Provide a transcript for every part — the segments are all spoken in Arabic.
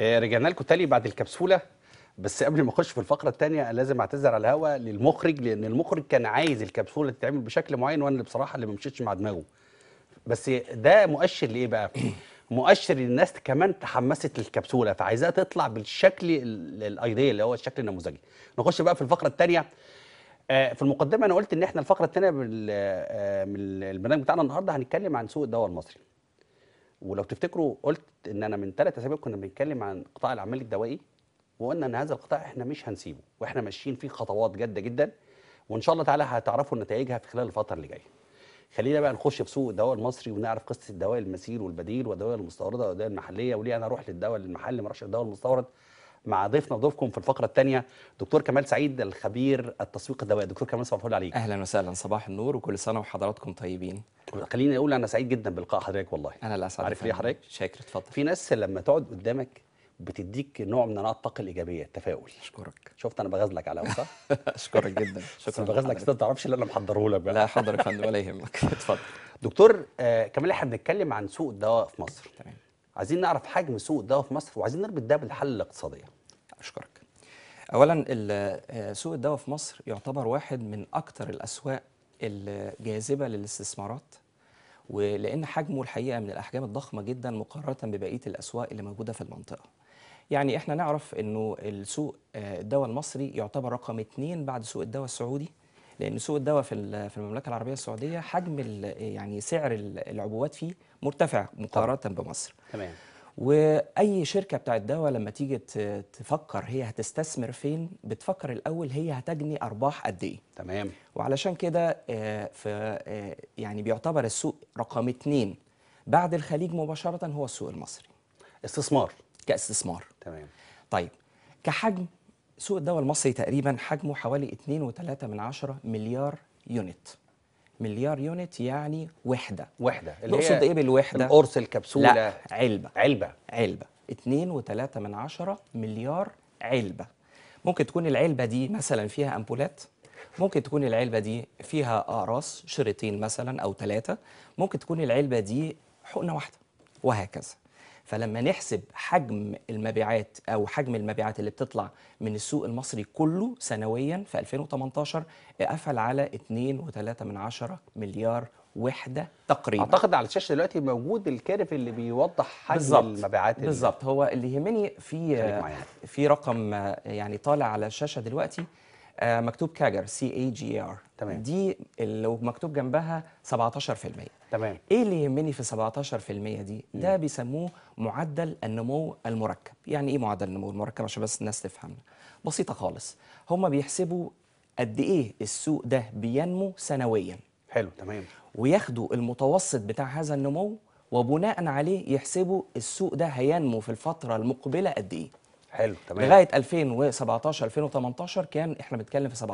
آه، رجعنا لكم تاني بعد الكبسوله بس قبل ما اخش في الفقره الثانيه لازم اعتذر على الهوا للمخرج لان المخرج كان عايز الكبسوله تتعمل بشكل معين وانا اللي بصراحه اللي ما مشيتش مع دماغه بس ده مؤشر لايه بقى مؤشر ان الناس كمان تحمست للكبسوله فعايزاها تطلع بالشكل الايديال اللي هو الشكل النموذجي نخش بقى في الفقره الثانيه آه، في المقدمه انا قلت ان احنا الفقره الثانيه آه، من البرنامج بتاعنا النهارده هنتكلم عن سوق الدواء المصري ولو تفتكروا قلت ان انا من ثلاث اسابيع كنا بنتكلم عن قطاع الاعمال الدوائي وقلنا ان هذا القطاع احنا مش هنسيبه واحنا ماشيين فيه خطوات جاده جدا وان شاء الله تعالى هتعرفوا نتائجها في خلال الفتره اللي جايه خلينا بقى نخش في سوق الدواء المصري ونعرف قصه الدواء المسير والبديل والدواء المستورده والدواء المحليه وليه انا اروح للدواء المحلي ما اروحش للدواء المستورد مع ضيفنا ضيفكم في الفقره الثانيه دكتور كمال سعيد الخبير التسويق الدوائي دكتور كمال صباح الفل عليك اهلا وسهلا صباح النور وكل سنه وحضراتكم طيبين خليني اقول انا سعيد جدا بلقاء حضرتك والله انا اللي اسعد عارف ليه حضرتك شاكر اتفضل في ناس لما تقعد قدامك بتديك نوع من انواع الطاقه الايجابيه التفاؤل اشكرك شفت انا بغزلك على صح اشكرك جدا شكرا بغزلك انت ما تعرفش اللي انا محضره لك لا حضرتك يا فندم ولا يهمك اتفضل دكتور آه كمال احنا بنتكلم عن سوق الدواء في مصر تمام عايزين نعرف حجم سوق الدواء في مصر وعايزين نربط ده بالحل الاقتصادية أشكرك أولا آه، سوق الدواء في مصر يعتبر واحد من أكثر الأسواق الجاذبة للاستثمارات ولأن حجمه الحقيقة من الأحجام الضخمة جدا مقارنة ببقية الأسواق اللي موجودة في المنطقة يعني احنا نعرف انه السوق آه، الدواء المصري يعتبر رقم اثنين بعد سوق الدواء السعودي لان سوق الدواء في في المملكه العربيه السعوديه حجم يعني سعر العبوات فيه مرتفع مقارنه بمصر تمام واي شركه بتاعه دواء لما تيجي تفكر هي هتستثمر فين بتفكر الاول هي هتجني ارباح قد ايه تمام وعلشان كده آه، في آه، يعني بيعتبر السوق رقم اتنين بعد الخليج مباشره هو السوق المصري استثمار كاستثمار تمام طيب كحجم سوق الدواء المصري تقريبا حجمه حوالي 2.3 من عشرة مليار يونت مليار يونت يعني وحده وحده اللي نقصد ايه بالوحده القرص الكبسوله لا علبه علبه علبه 2.3 من عشرة مليار علبه ممكن تكون العلبه دي مثلا فيها امبولات ممكن تكون العلبه دي فيها اقراص شريطين مثلا او ثلاثه ممكن تكون العلبه دي حقنه واحده وهكذا فلما نحسب حجم المبيعات او حجم المبيعات اللي بتطلع من السوق المصري كله سنويا في 2018 قفل على 2.3 مليار وحده تقريبا اعتقد على الشاشه دلوقتي موجود الكيرف اللي بيوضح حجم المبيعات بالظبط هو اللي يهمني في في رقم يعني طالع على الشاشه دلوقتي آه، مكتوب كاجر سي اي جي ار تمام دي لو مكتوب جنبها 17% تمام ايه اللي يهمني في 17% دي ده بيسموه معدل النمو المركب يعني ايه معدل النمو المركب عشان بس الناس تفهمنا بسيطه خالص هما بيحسبوا قد ايه السوق ده بينمو سنويا حلو تمام وياخدوا المتوسط بتاع هذا النمو وبناء عليه يحسبوا السوق ده هينمو في الفتره المقبله قد ايه حلو تمام لغايه 2017 2018 كان احنا بنتكلم في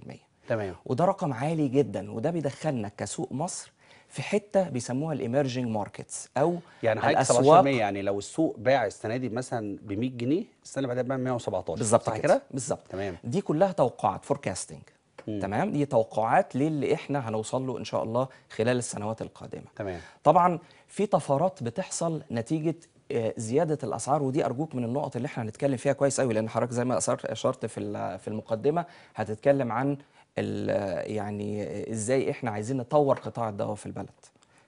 17% تمام وده رقم عالي جدا وده بيدخلنا كسوق مصر في حته بيسموها الايمرجنج ماركتس او يعني حاجه الاسواق يعني لو السوق باع السنه دي مثلا ب 100 جنيه السنه اللي بعدها ب 117 بالظبط كده بالظبط تمام دي كلها توقعات فوركاستنج تمام دي توقعات للي احنا هنوصل له ان شاء الله خلال السنوات القادمه تمام طبعا في طفرات بتحصل نتيجه آه، زياده الاسعار ودي ارجوك من النقط اللي احنا هنتكلم فيها كويس قوي لان حضرتك زي ما اشرت في في المقدمه هتتكلم عن يعني ازاي احنا عايزين نطور قطاع الدواء في البلد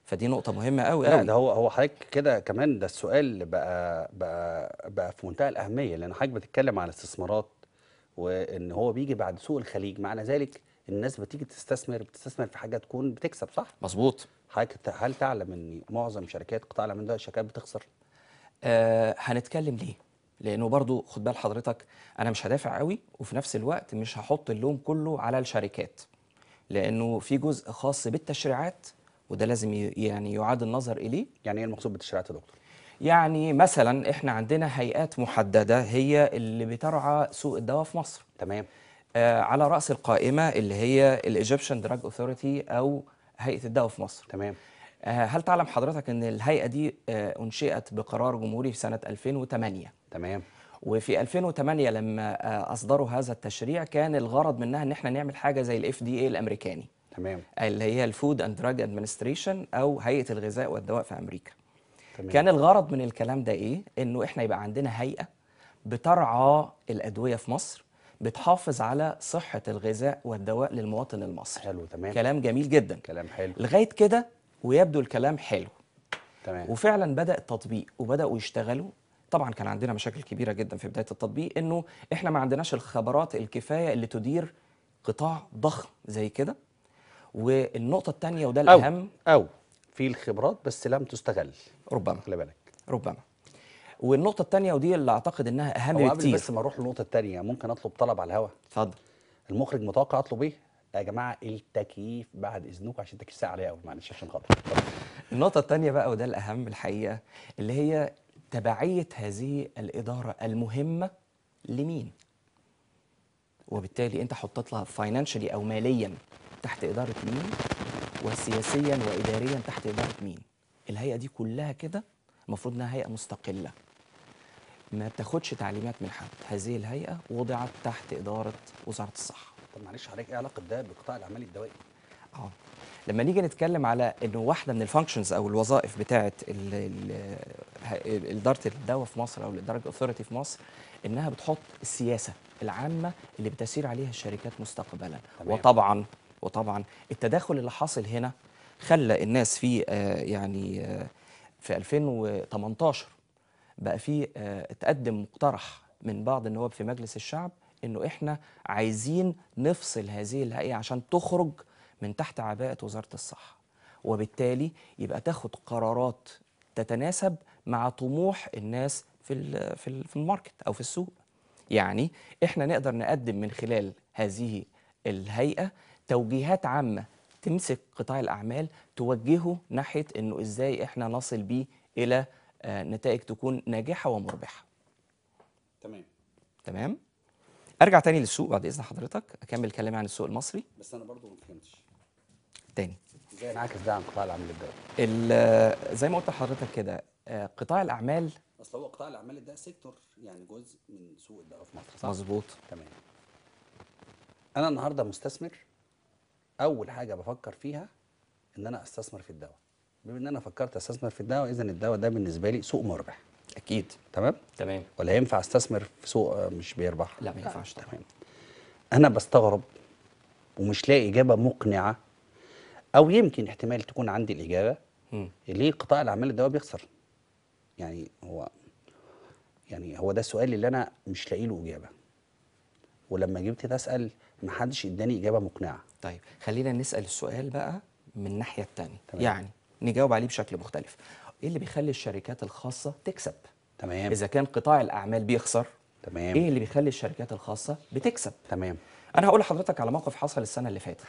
فدي نقطه مهمه قوي لا ده هو هو حضرتك كده كمان ده السؤال بقى بقى بقى في منتهى الاهميه لان حضرتك بتتكلم عن استثمارات وان هو بيجي بعد سوق الخليج معنى ذلك الناس بتيجي تستثمر بتستثمر في حاجه تكون بتكسب صح مظبوط حضرتك هل تعلم ان معظم شركات قطاع العمل ده شركات بتخسر آه هنتكلم ليه لانه برضو خد بال حضرتك انا مش هدافع قوي وفي نفس الوقت مش هحط اللوم كله على الشركات لانه في جزء خاص بالتشريعات وده لازم يعني يعاد النظر اليه يعني ايه المقصود بالتشريعات يا دكتور يعني مثلا احنا عندنا هيئات محدده هي اللي بترعى سوق الدواء في مصر تمام آه على راس القائمه اللي هي الايجيبشن دراج اوثورتي او هيئه الدواء في مصر تمام آه هل تعلم حضرتك ان الهيئه دي آه انشئت بقرار جمهوري في سنه 2008 تمام وفي 2008 لما آه، اصدروا هذا التشريع كان الغرض منها ان احنا نعمل حاجه زي الاف دي اي الامريكاني تمام اللي هي الفود اند دراج ادمنستريشن او هيئه الغذاء والدواء في امريكا تمام. كان الغرض من الكلام ده ايه انه احنا يبقى عندنا هيئه بترعى الادويه في مصر بتحافظ على صحه الغذاء والدواء للمواطن المصري حلو تمام كلام جميل جدا كلام حلو لغايه كده ويبدو الكلام حلو تمام وفعلا بدا التطبيق وبداوا يشتغلوا طبعا كان عندنا مشاكل كبيره جدا في بدايه التطبيق انه احنا ما عندناش الخبرات الكفايه اللي تدير قطاع ضخم زي كده والنقطه الثانيه وده الاهم أو, او في الخبرات بس لم تستغل ربما خلي بالك ربما والنقطه الثانيه ودي اللي اعتقد انها اهم بكتير قبل بس ما اروح للنقطه الثانيه ممكن اطلب طلب على الهواء اتفضل المخرج متوقع اطلب ايه يا جماعه التكييف بعد اذنكم عشان التكييف ساعه عليا قوي معلش عشان خاطر النقطه الثانيه بقى وده الاهم الحقيقه اللي هي تبعية هذه الإدارة المهمة لمين وبالتالي أنت حطت لها فاينانشالي أو ماليا تحت إدارة مين وسياسيا وإداريا تحت إدارة مين الهيئة دي كلها كده المفروض إنها هيئة مستقلة ما بتاخدش تعليمات من حد هذه الهيئة وضعت تحت إدارة وزارة الصحة طب معلش حضرتك إيه علاقة ده بقطاع الأعمال الدوائي؟ اه لما نيجي نتكلم على انه واحده من الفانكشنز او الوظائف بتاعه اداره الدواء في مصر او الاداره الأثورتي في مصر انها بتحط السياسه العامه اللي بتسير عليها الشركات مستقبلا طبعا. وطبعا وطبعا التداخل اللي حاصل هنا خلى الناس في آه، يعني آه، في 2018 بقى في آه، اتقدم مقترح من بعض النواب في مجلس الشعب انه احنا عايزين نفصل هذه الهيئه عشان تخرج من تحت عباءه وزاره الصحه وبالتالي يبقى تاخد قرارات تتناسب مع طموح الناس في في في الماركت او في السوق يعني احنا نقدر نقدم من خلال هذه الهيئه توجيهات عامه تمسك قطاع الاعمال توجهه ناحيه انه ازاي احنا نصل بيه الى آه، نتائج تكون ناجحه ومربحه تمام تمام ارجع تاني للسوق بعد اذن حضرتك اكمل كلامي عن السوق المصري بس انا برضو ما فهمتش تاني ازاي انعكس ده عن قطاع العمل الدولي آه، زي ما قلت لحضرتك كده قطاع الاعمال اصل هو قطاع الاعمال ده سيكتور يعني جزء من سوق الدواء في مصر صح؟ مظبوط تمام انا النهارده مستثمر اول حاجه بفكر فيها ان انا استثمر في الدواء بما ان انا فكرت استثمر في الدواء اذا الدواء ده بالنسبه لي سوق مربح اكيد تمام تمام ولا ينفع استثمر في سوق مش بيربح لا ما ينفعش تمام انا بستغرب ومش لاقي اجابه مقنعه او يمكن احتمال تكون عندي الاجابه م. ليه قطاع الاعمال الدواء بيخسر يعني هو يعني هو ده السؤال اللي انا مش لاقي له اجابه ولما جبت ده اسال ما حدش اداني اجابه مقنعه طيب خلينا نسال السؤال بقى من الناحيه الثانيه يعني نجاوب عليه بشكل مختلف ايه اللي بيخلي الشركات الخاصه تكسب تمام اذا كان قطاع الاعمال بيخسر تمام ايه اللي بيخلي الشركات الخاصه بتكسب تمام انا هقول لحضرتك على موقف حصل السنه اللي فاتت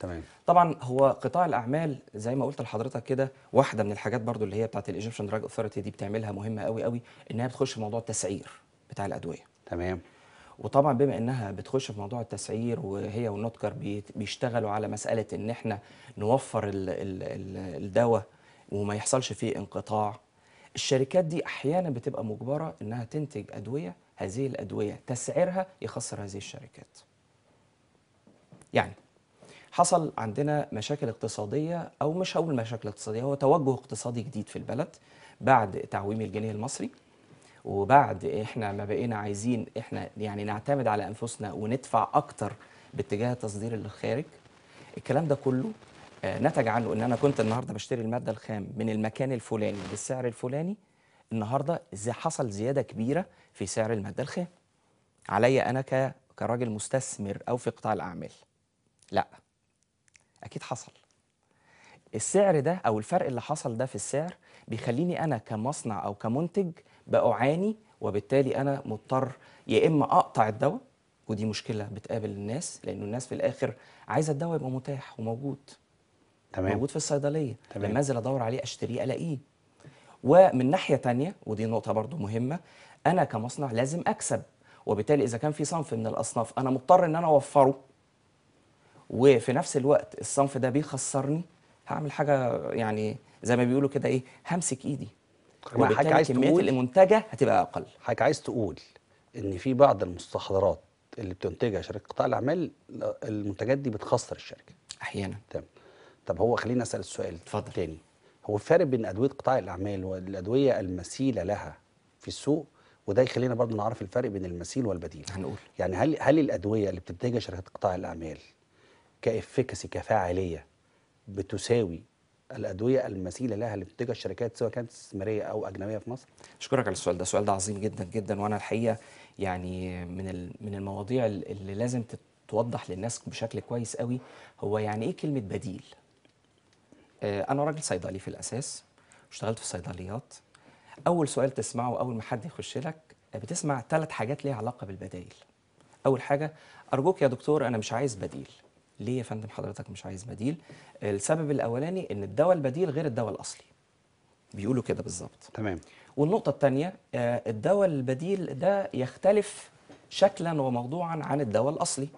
تمام طبعا هو قطاع الاعمال زي ما قلت لحضرتك كده واحده من الحاجات برضو اللي هي بتاعت الايجيبشن دراج اوثورتي دي بتعملها مهمه قوي قوي انها بتخش في موضوع التسعير بتاع الادويه تمام وطبعا بما انها بتخش في موضوع التسعير وهي والنوتكر بيشتغلوا على مساله ان احنا نوفر الدواء وما يحصلش فيه انقطاع الشركات دي احيانا بتبقى مجبره انها تنتج ادويه هذه الادويه تسعيرها يخسر هذه الشركات يعني حصل عندنا مشاكل اقتصادية أو مش هقول مشاكل اقتصادية هو توجه اقتصادي جديد في البلد بعد تعويم الجنيه المصري وبعد احنا ما بقينا عايزين احنا يعني نعتمد على انفسنا وندفع اكتر باتجاه التصدير للخارج الكلام ده كله آه، نتج عنه ان انا كنت النهارده بشتري الماده الخام من المكان الفلاني بالسعر الفلاني النهارده زي حصل زياده كبيره في سعر الماده الخام عليا انا كراجل مستثمر او في قطاع الاعمال لا اكيد حصل السعر ده او الفرق اللي حصل ده في السعر بيخليني انا كمصنع او كمنتج باعاني وبالتالي انا مضطر يا اما اقطع الدواء ودي مشكله بتقابل الناس لان الناس في الاخر عايزه الدواء يبقى متاح وموجود تمام موجود في الصيدليه تمام. لما انزل ادور عليه اشتريه الاقيه ومن ناحيه تانية ودي نقطه برضو مهمه انا كمصنع لازم اكسب وبالتالي اذا كان في صنف من الاصناف انا مضطر ان انا اوفره وفي نفس الوقت الصنف ده بيخسرني هعمل حاجه يعني زي ما بيقولوا كده ايه همسك ايدي وحاجة عايز كميه تقول المنتجه هتبقى اقل حضرتك عايز تقول ان في بعض المستحضرات اللي بتنتجها شركه قطاع الاعمال المنتجات دي بتخسر الشركه احيانا تمام طب هو خلينا اسال السؤال اتفضل تاني هو الفرق بين ادويه قطاع الاعمال والادويه المثيله لها في السوق وده يخلينا برضه نعرف الفرق بين المثيل والبديل هنقول يعني هل هل الادويه اللي بتنتجها شركات قطاع الاعمال كافكسي كفاعليه بتساوي الادويه المثيله لها اللي بتنتجها الشركات سواء كانت استثماريه او اجنبيه في مصر؟ اشكرك على السؤال ده، السؤال ده عظيم جدا جدا وانا الحقيقه يعني من من المواضيع اللي لازم توضح للناس بشكل كويس قوي هو يعني ايه كلمه بديل؟ آه، انا راجل صيدلي في الاساس اشتغلت في الصيدليات اول سؤال تسمعه اول ما حد يخش لك بتسمع ثلاث حاجات ليها علاقه بالبدائل اول حاجه ارجوك يا دكتور انا مش عايز بديل ليه يا فندم حضرتك مش عايز بديل السبب الاولاني ان الدواء البديل غير الدواء الاصلي بيقولوا كده بالظبط تمام والنقطه الثانيه آه، الدواء البديل ده يختلف شكلا وموضوعا عن الدواء الاصلي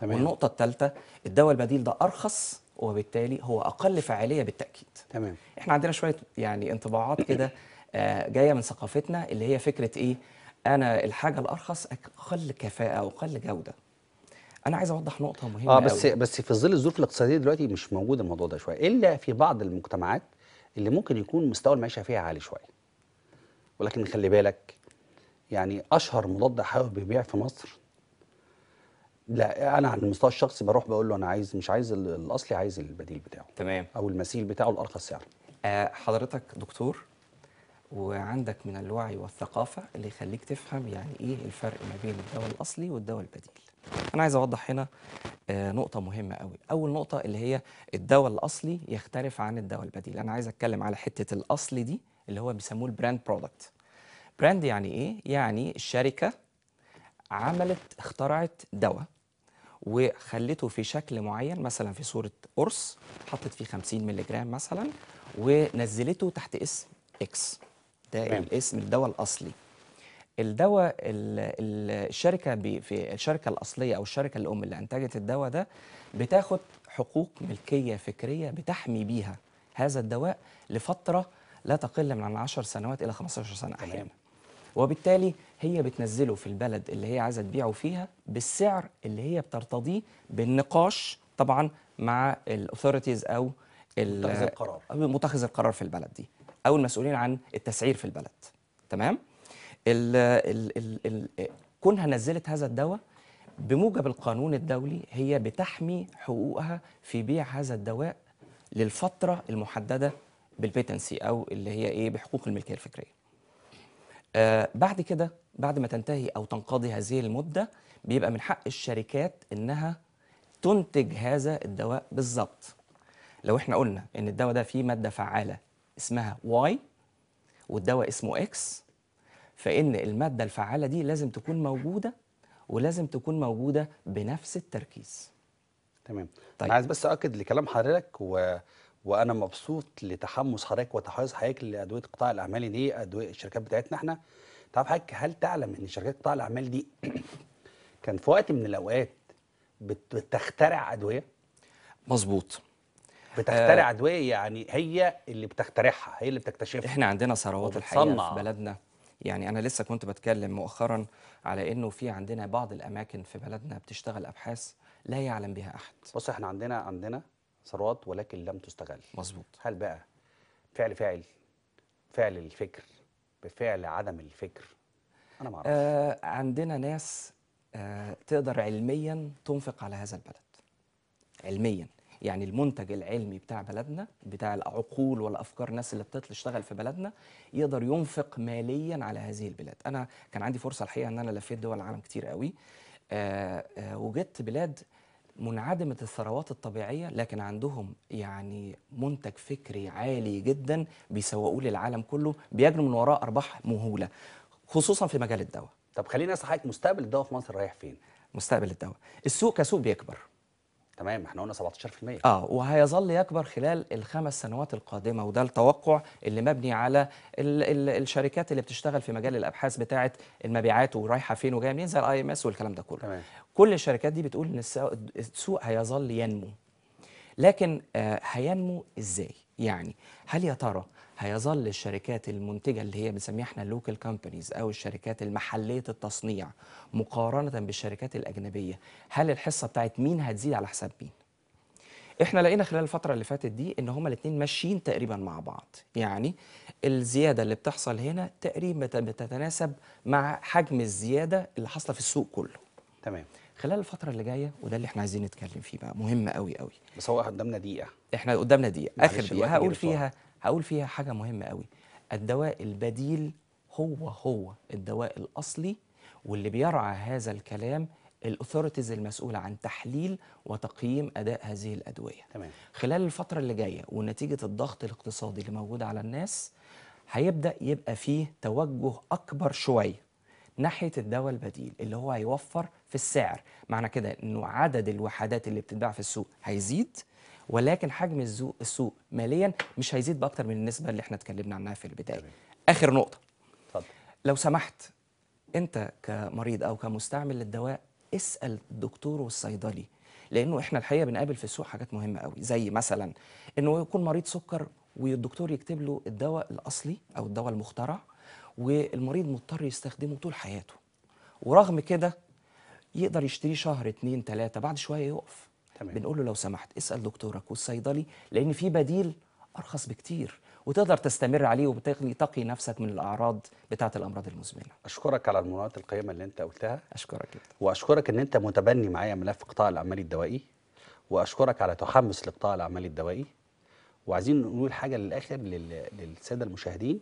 تمام والنقطه الثالثه الدواء البديل ده ارخص وبالتالي هو اقل فعاليه بالتاكيد تمام احنا عندنا شويه يعني انطباعات كده آه، جايه من ثقافتنا اللي هي فكره ايه انا الحاجه الارخص اقل كفاءه أو أقل جوده انا عايز اوضح نقطه مهمه اه بس أوي. بس في ظل الظروف الاقتصاديه دلوقتي مش موجود الموضوع ده شويه الا في بعض المجتمعات اللي ممكن يكون مستوى المعيشه فيها عالي شويه ولكن خلي بالك يعني اشهر مضاد حيوي بيبيع في مصر لا انا على المستوى الشخصي بروح بقول له انا عايز مش عايز الاصلي عايز البديل بتاعه تمام او المثيل بتاعه الارخص سعر آه حضرتك دكتور وعندك من الوعي والثقافه اللي يخليك تفهم يعني ايه الفرق ما بين الدواء الاصلي والدواء البديل انا عايز اوضح هنا آه، نقطة مهمة قوي أول نقطة اللي هي الدواء الأصلي يختلف عن الدواء البديل أنا عايز أتكلم على حتة الأصلي دي اللي هو بيسموه البراند برودكت براند يعني إيه؟ يعني الشركة عملت اخترعت دواء وخلته في شكل معين مثلا في صورة قرص حطت فيه 50 مللي جرام مثلا ونزلته تحت اسم إكس ده الاسم الدواء الأصلي الدواء الشركه في الشركه الاصليه او الشركه الام اللي انتجت الدواء ده بتاخد حقوق ملكيه فكريه بتحمي بيها هذا الدواء لفتره لا تقل من 10 سنوات الى 15 سنه احيانا وبالتالي هي بتنزله في البلد اللي هي عايزه تبيعه فيها بالسعر اللي هي بترتضيه بالنقاش طبعا مع الاثوريتيز او متخذ القرار متخذ القرار في البلد دي او المسؤولين عن التسعير في البلد تمام ال ال ال ال كونها نزلت هذا الدواء بموجب القانون الدولي هي بتحمي حقوقها في بيع هذا الدواء للفترة المحددة بالبيتنسي أو اللي هي إيه بحقوق الملكية الفكرية آه بعد كده بعد ما تنتهي أو تنقضي هذه المدة بيبقى من حق الشركات إنها تنتج هذا الدواء بالظبط لو احنا قلنا ان الدواء ده فيه ماده فعاله اسمها واي والدواء اسمه اكس فإن المادة الفعالة دي لازم تكون موجودة ولازم تكون موجودة بنفس التركيز تمام طيب. أنا عايز بس أؤكد لكلام حضرتك و... وأنا مبسوط لتحمس حضرتك وتحيز حضرتك لأدوية القطاع الأعمالي دي أدوية الشركات بتاعتنا إحنا تعرف حضرتك هل تعلم إن شركات قطاع الأعمال دي كان في وقت من الأوقات بتخترع أدوية؟ مظبوط بتخترع آه. ادويه يعني هي اللي بتخترعها هي اللي بتكتشفها احنا عندنا ثروات الحقيقه في بلدنا يعني انا لسه كنت بتكلم مؤخرا على انه في عندنا بعض الاماكن في بلدنا بتشتغل ابحاث لا يعلم بها احد بص احنا عندنا عندنا ثروات ولكن لم تستغل مظبوط هل بقى فعل فاعل فعل الفكر بفعل عدم الفكر انا ما اعرفش آه عندنا ناس آه تقدر علميا تنفق على هذا البلد علميا يعني المنتج العلمي بتاع بلدنا بتاع العقول والافكار الناس اللي بتطلع تشتغل في بلدنا يقدر ينفق ماليا على هذه البلاد انا كان عندي فرصه الحقيقه ان انا لفيت دول العالم كتير قوي آه، آه، وجدت بلاد منعدمة الثروات الطبيعية لكن عندهم يعني منتج فكري عالي جدا بيسوقوه للعالم كله بيجروا من وراه أرباح مهولة خصوصا في مجال الدواء طب خلينا أسأل حضرتك مستقبل الدواء في مصر رايح فين؟ مستقبل الدواء السوق كسوق بيكبر تمام احنا قلنا 17% اه وهيظل يكبر خلال الخمس سنوات القادمه وده التوقع اللي مبني على ال ال الشركات اللي بتشتغل في مجال الابحاث بتاعه المبيعات ورايحه فين وجايه منين زي الاي ام اس والكلام ده كله تمام. كل الشركات دي بتقول ان السوق هيظل ينمو لكن آه هينمو ازاي يعني هل يا ترى هيظل الشركات المنتجه اللي هي بنسميها احنا اللوكال كومبانيز او الشركات المحليه التصنيع مقارنه بالشركات الاجنبيه هل الحصه بتاعت مين هتزيد على حساب مين؟ احنا لقينا خلال الفتره اللي فاتت دي ان هما الاثنين ماشيين تقريبا مع بعض يعني الزياده اللي بتحصل هنا تقريبا بتتناسب مع حجم الزياده اللي حاصله في السوق كله تمام خلال الفتره اللي جايه وده اللي احنا عايزين نتكلم فيه بقى مهم قوي قوي بس هو قدامنا دقيقه احنا قدامنا دقيقه اخر دقيقه هقول فيها هقول فيها حاجة مهمة قوي الدواء البديل هو هو الدواء الأصلي واللي بيرعى هذا الكلام الاثوريتيز المسؤوله عن تحليل وتقييم اداء هذه الادويه تمام. خلال الفتره اللي جايه ونتيجه الضغط الاقتصادي اللي موجود على الناس هيبدا يبقى فيه توجه اكبر شويه ناحيه الدواء البديل اللي هو هيوفر في السعر معنى كده انه عدد الوحدات اللي بتتباع في السوق هيزيد ولكن حجم السوق ماليا مش هيزيد باكتر من النسبه اللي احنا اتكلمنا عنها في البدايه طبعا. اخر نقطه طبعا. لو سمحت انت كمريض او كمستعمل للدواء اسال الدكتور والصيدلي لانه احنا الحقيقه بنقابل في السوق حاجات مهمه قوي زي مثلا انه يكون مريض سكر والدكتور يكتب له الدواء الاصلي او الدواء المخترع والمريض مضطر يستخدمه طول حياته ورغم كده يقدر يشتريه شهر اتنين تلاتة بعد شوية يقف تمام. بنقول له لو سمحت اسال دكتورك والصيدلي لان في بديل ارخص بكتير وتقدر تستمر عليه وتقي نفسك من الاعراض بتاعه الامراض المزمنه. اشكرك على المناقات القيمه اللي انت قلتها. اشكرك جدا. واشكرك ان انت متبني معايا ملف قطاع الاعمال الدوائي واشكرك على تحمس لقطاع الاعمال الدوائي وعايزين نقول حاجه للاخر للساده المشاهدين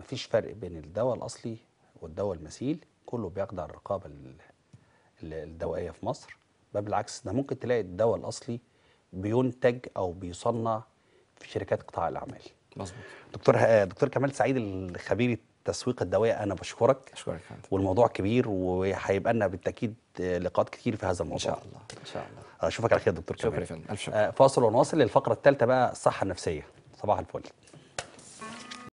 مفيش فرق بين الدواء الاصلي والدواء المثيل كله بيخضع الرقابه الدوائيه في مصر بل بالعكس ده ممكن تلاقي الدواء الاصلي بينتج او بيصنع في شركات قطاع الاعمال مظبوط دكتور آه، دكتور كمال سعيد الخبير التسويق الدوائي انا بشكرك اشكرك والموضوع كبير وهيبقى لنا بالتاكيد لقاءات كتير في هذا الموضوع ان شاء الله ان شاء الله اشوفك على خير دكتور كمال شكرا يا فندم آه، فاصل ونواصل للفقره الثالثه بقى الصحه النفسيه صباح الفل